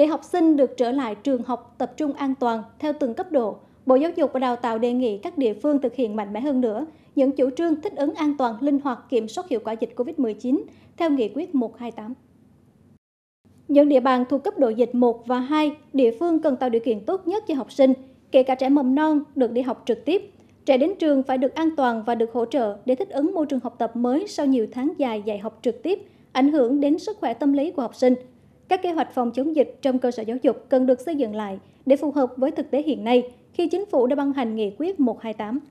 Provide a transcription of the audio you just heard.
Để học sinh được trở lại trường học tập trung an toàn theo từng cấp độ, Bộ Giáo dục và Đào tạo đề nghị các địa phương thực hiện mạnh mẽ hơn nữa những chủ trương thích ứng an toàn, linh hoạt, kiểm soát hiệu quả dịch COVID-19 theo Nghị quyết 128. Những địa bàn thuộc cấp độ dịch 1 và 2, địa phương cần tạo điều kiện tốt nhất cho học sinh, kể cả trẻ mầm non được đi học trực tiếp. Trẻ đến trường phải được an toàn và được hỗ trợ để thích ứng môi trường học tập mới sau nhiều tháng dài dạy học trực tiếp, ảnh hưởng đến sức khỏe tâm lý của học sinh – các kế hoạch phòng chống dịch trong cơ sở giáo dục cần được xây dựng lại để phù hợp với thực tế hiện nay khi chính phủ đã ban hành nghị quyết một trăm hai mươi tám.